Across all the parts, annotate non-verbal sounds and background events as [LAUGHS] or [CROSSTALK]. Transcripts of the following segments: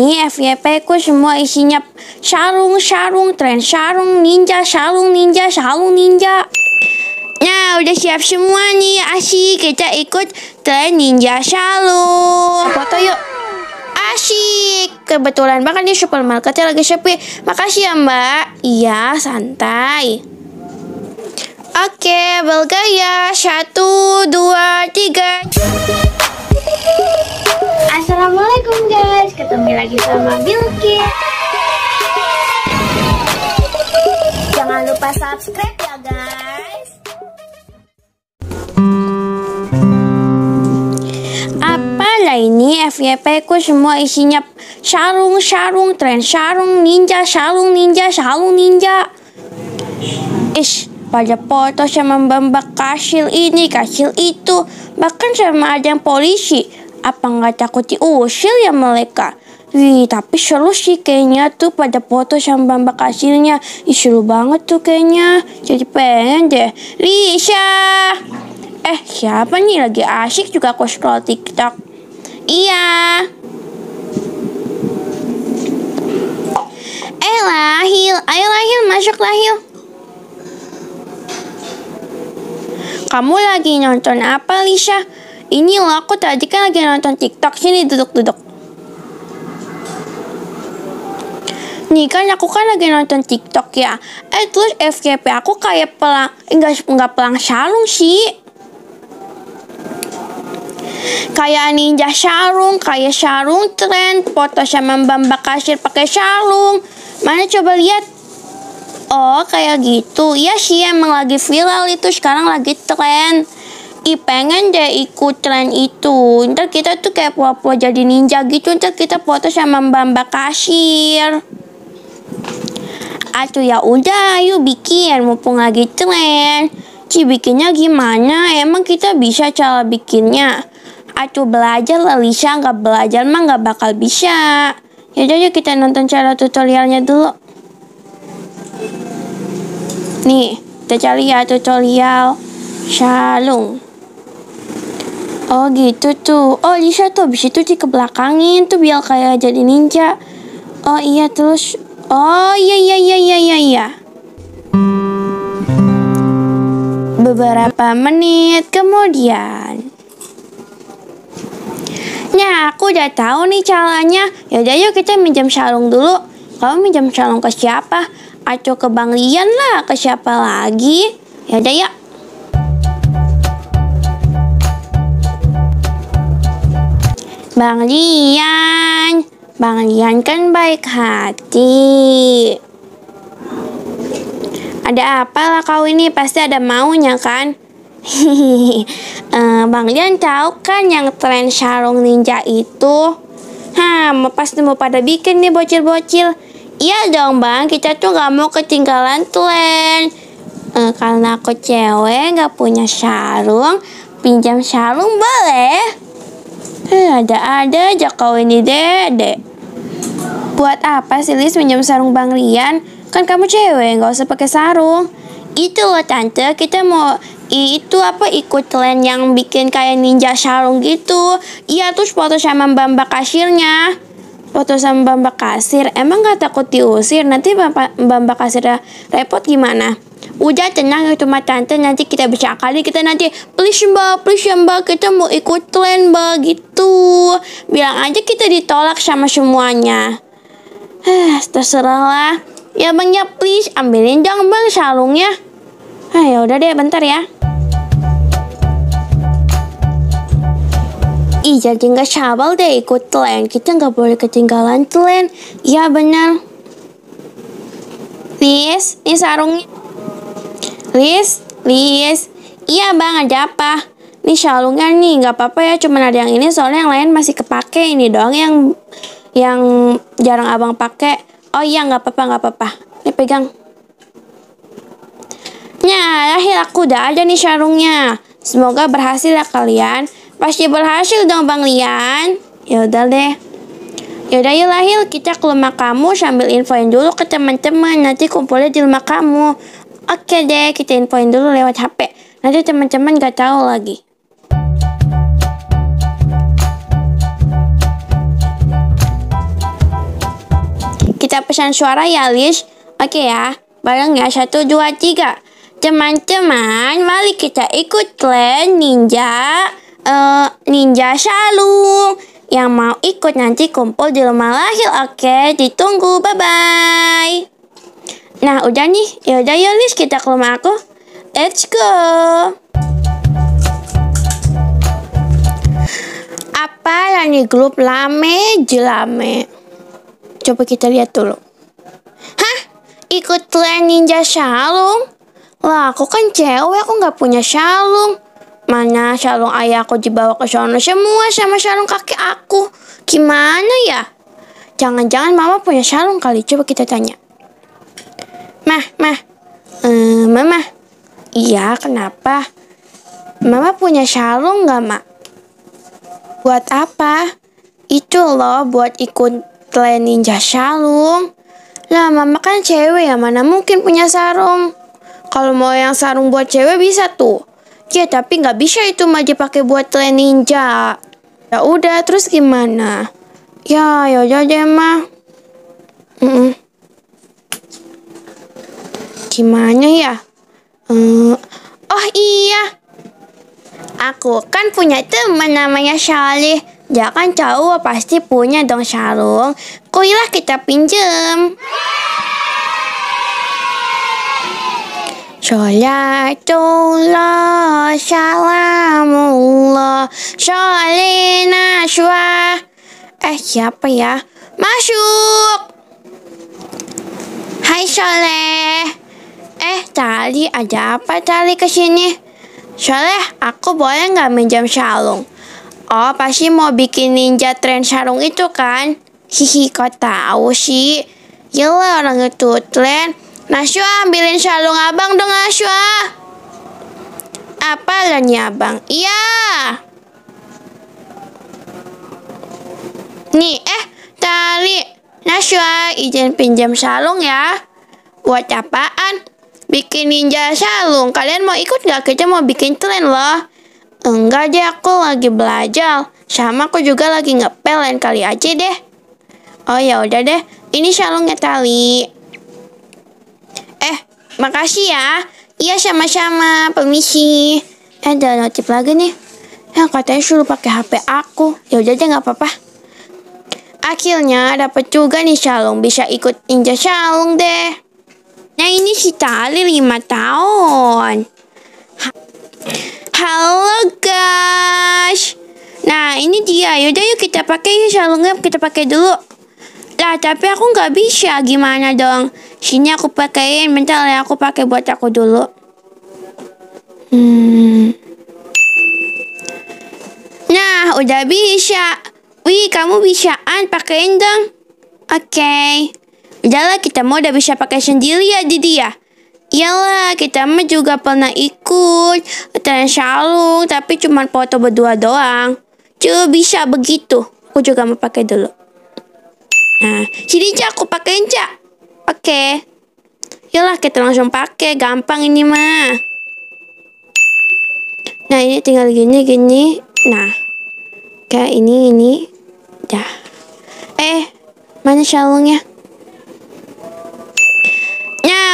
Nih FYP ku semua isinya sarung, sarung, tren sarung, ninja, sarung, ninja, sarung, ninja. Nah, udah siap semua nih, asyik kita ikut tren ninja sarung. Foto yuk. Asyik, kebetulan banget nih supermarketnya lagi sepi. Makasih ya mbak. Iya, santai. Oke, Belgaya. Satu, dua, tiga. Assalamualaikum guys ketemu lagi sama Bilki. jangan lupa subscribe ya guys apalah ini FYP ku semua isinya sarung sarung tren sarung ninja sarung ninja sarung ninja ish pada foto sama mbak kasil ini kasil itu bahkan sama ada yang polisi apa nggak takut diusir ya mereka? Wih, tapi seru sih kayaknya tuh pada foto sama bambak hasilnya, Ih, seru banget tuh kayaknya. Jadi pengen deh. Lisha! Eh, siapa nih lagi asik juga aku scroll TikTok. Iya. Eh, Lahil. Ayo, Lahil. Masuk, Lahil. Kamu lagi nonton apa, Lisha? Ini loh, aku tadi kan lagi nonton TikTok. Sini duduk-duduk. Nih kan aku kan lagi nonton TikTok ya. Eh terus FKP aku kayak pelang, enggak enggak pelang sarung sih. Kayak ninja sarung, kayak sarung tren, foto sama Mbak Kasir pakai sarung. Mana coba lihat? Oh, kayak gitu. Iya sih emang lagi viral itu sekarang lagi tren. I pengen deh ikut tren itu. Ntar kita tuh kayak pura-pura jadi ninja gitu. Ntar kita foto sama mbak mbak kasir. Atuh ya udah, ayo bikin mumpung lagi tren. Ci bikinnya gimana? Emang kita bisa cara bikinnya? Atuh belajar lah Lisa, nggak belajar mah nggak bakal bisa. Yaudah yuk kita nonton cara tutorialnya dulu. Nih, kita cari ya tutorial shalom. Oh gitu tuh. Oh Lisa tuh abis itu di kebelakangin tuh biar kayak jadi ninja. Oh iya terus. Oh iya iya iya iya iya iya. Beberapa menit kemudian. Nah aku udah tahu nih caranya. Yaudah yuk kita minjam sarung dulu. Kamu minjam sarung ke siapa? Aco ke Bang Lian lah, ke siapa lagi? Yaudah yuk. Bang Lian, Bang Lian kan baik hati. Ada apalah kau ini, pasti ada maunya kan? Hihihi, [LAUGHS] uh, eh, Bang Lian tahu kan yang tren sarung ninja itu? Hah, pasti mau pada bikin nih bocil-bocil. Iya dong bang, kita tuh gak mau ketinggalan tren. Uh, karena aku cewek gak punya sarung, pinjam sarung boleh? Hmm, ada-ada aja kau ini, Dede. Buat apa sih Lis minjem sarung Bang Rian? Kan kamu cewek, nggak usah pakai sarung. Itu loh tante, kita mau itu apa ikut tren yang bikin kayak ninja sarung gitu. Iya terus foto sama Mbak kasirnya. Foto sama Mbak kasir, emang nggak takut diusir? Nanti Mbak Mbak kasirnya repot gimana? Udah tenang ya cuma tante nanti kita bisa kali kita nanti please mbak please ya mbak kita mau ikut tren mbak gitu bilang aja kita ditolak sama semuanya terserah lah ya bang ya please ambilin dong bang salungnya ah ya udah deh bentar ya Ih jadi nggak sabar deh ikut tren Kita nggak boleh ketinggalan tren ya benar Please, ini sarungnya Lis, Lis, iya bang ada apa? Nih shalungnya nih, nggak apa-apa ya, cuman ada yang ini soalnya yang lain masih kepake ini doang yang yang jarang abang pakai. Oh iya nggak apa-apa nggak apa-apa, Nih pegang. Nah, akhir aku udah aja nih sarungnya. Semoga berhasil ya kalian. Pasti berhasil dong Bang Lian. Yaudah deh. Yaudah yuk lahir kita ke rumah kamu sambil infoin dulu ke teman-teman. Nanti kumpulnya di rumah kamu. Oke deh, kita infoin dulu lewat HP. Nanti teman-teman gak tahu lagi. Kita pesan suara ya, Lis. Oke ya, bareng ya. Satu, dua, tiga. Teman-teman, mari kita ikut klan ninja uh, ninja salung. Yang mau ikut nanti kumpul di rumah lahir, oke? Ditunggu, bye-bye. Nah, udah nih. Ya udah yuk, Lis, kita ke rumah aku. Let's go. Apa yang di grup lame jelame? Coba kita lihat dulu. Hah? Ikut tren ninja shalung? Lah, aku kan cewek, aku nggak punya shalung. Mana ayah aku dibawa ke sana semua sama shalung kaki aku. Gimana ya? Jangan-jangan mama punya shalung kali, coba kita tanya. Mah, mah. Ehm, mama. Iya, kenapa? Mama punya sarung nggak, Mak? Buat apa? Itu loh, buat ikut telen ninja sarung. Lah, mama kan cewek ya, mana mungkin punya sarung. Kalau mau yang sarung buat cewek bisa tuh. Ya, tapi nggak bisa itu mah dipakai buat telen ninja. Ya udah, terus gimana? Ya, yaudah deh, mah. Mm -mm. Gimana ya? Uh, oh iya. Aku kan punya teman namanya Shalih. jangan kan pasti punya dong sarung. Kuilah kita pinjem. Sholatullah salamullah sholina sywa. Eh siapa ya? Masuk. Hai Sholeh. Cali, aja apa Cali sini? Soleh, aku boleh nggak minjam sarung? Oh, pasti mau bikin ninja tren sarung itu kan? Hihi, kau tahu sih? Gila orang itu tren. Naswa, ambilin sarung abang dong, Naswa. Apa lagi abang? Iya. Nih, eh, Tali. Naswa, izin pinjam sarung ya. Buat apaan? Bikin ninja shalung, kalian mau ikut gak? Kita mau bikin tren loh. Enggak deh, aku lagi belajar. Sama aku juga lagi ngepel lain kali aja deh. Oh ya udah deh, ini salungnya tali. Eh, makasih ya. Iya sama-sama, permisi. Eh, ada notif lagi nih. Yang katanya suruh pakai HP aku. Ya udah deh, nggak apa-apa. Akhirnya dapat juga nih shalung, bisa ikut ninja shalung deh. Nah ini si Tali 5 tahun Halo guys Nah ini dia yaudah yuk kita pakai ya, sarungnya kita pakai dulu Lah tapi aku gak bisa gimana dong Sini aku pakaiin bentar ya aku pakai buat aku dulu Hmm Nah udah bisa Wih kamu bisaan pakaiin dong Oke okay. Udahlah kita mau udah bisa pakai sendiri ya Didi ya. Iyalah, kita mah juga pernah ikut tren salung, tapi cuma foto berdua doang. Cuma bisa begitu. Aku juga mau pakai dulu. Nah, sini cak, aku pakein cak. Oke. Okay. Iyalah, kita langsung pakai. Gampang ini mah. Nah, ini tinggal gini, gini. Nah, kayak ini, ini. Dah. Eh, mana salungnya?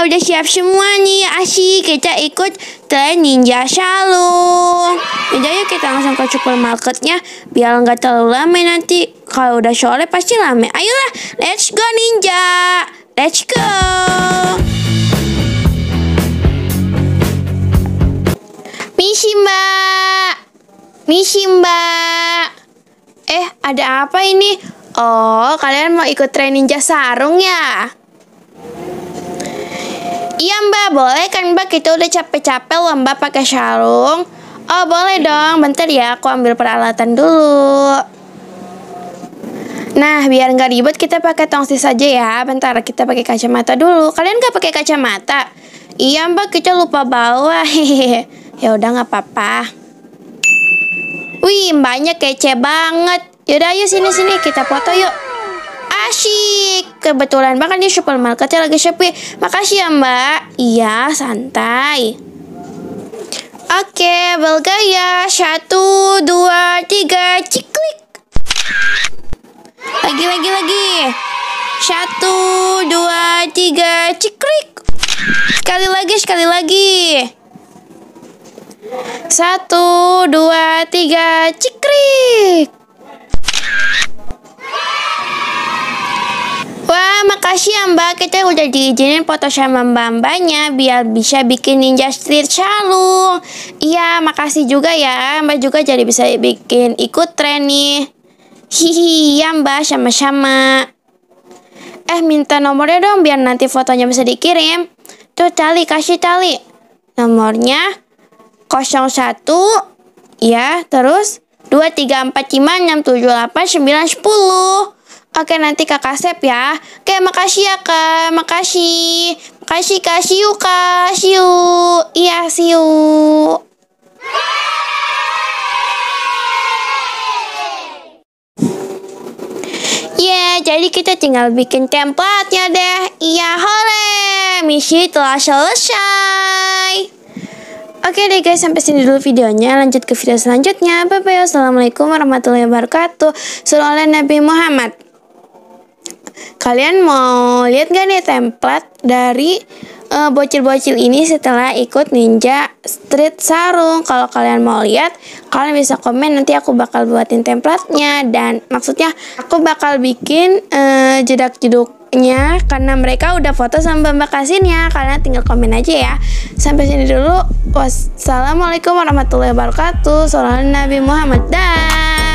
udah siap semua nih Asyik kita ikut tren Ninja Shalom Udah yuk kita langsung ke supermarketnya Biar nggak terlalu lama nanti Kalau udah sore pasti lama Ayolah, let's go Ninja Let's go Misi mbak Misi mbak Eh, ada apa ini? Oh, kalian mau ikut tren Ninja Sarung ya? Iya mbak, boleh kan mbak kita udah capek-capek loh mbak pakai sarung Oh boleh dong, bentar ya aku ambil peralatan dulu Nah, biar nggak ribet kita pakai tongsis saja ya. Bentar kita pakai kacamata dulu. Kalian nggak pakai kacamata? Iya mbak, kita lupa bawa. Hehehe. ya udah nggak apa-apa. Wih, banyak kece banget. Yaudah, ayo sini sini kita foto yuk. Asyik. Kebetulan banget di supermarketnya lagi sepi. Makasih ya mbak. Iya, santai. Oke, bel Satu, dua, tiga, ciklik. Lagi, lagi, lagi. Satu, dua, tiga, ciklik. Sekali lagi, sekali lagi. Satu, dua, tiga, Ciklik Mbak, kita udah diizinin foto sama Mbak-mbaknya biar bisa bikin Ninja Street Shalom. Iya, makasih juga ya. Mbak juga jadi bisa bikin ikut tren nih. Hihi, ya Mbak, sama-sama. Eh, minta nomornya dong biar nanti fotonya bisa dikirim. Tuh, tali, kasih tali. Nomornya 01 ya, terus 2 3 4 5 6 7 8 9 10. Oke nanti kakak save ya. Oke makasih ya kak, makasih, makasih kak, siu kak, siu, iya siu. Ya, jadi kita tinggal bikin tempatnya deh. Iya, hore. Misi telah selesai. Oke deh guys, sampai sini dulu videonya. Lanjut ke video selanjutnya. Bye-bye. Wassalamualaikum warahmatullahi wabarakatuh. Salam Nabi Muhammad. Kalian mau lihat gak nih template dari bocil eh, bocil-bocil ini setelah ikut Ninja Street Sarung? Kalau kalian mau lihat, kalian bisa komen nanti aku bakal buatin templatenya dan maksudnya aku bakal bikin uh, jedak jeduknya karena mereka udah foto sama Mbak Kasinnya. Kalian tinggal komen aja ya. Sampai sini dulu. Wassalamualaikum warahmatullahi wabarakatuh. Salam Nabi Muhammad. Dah.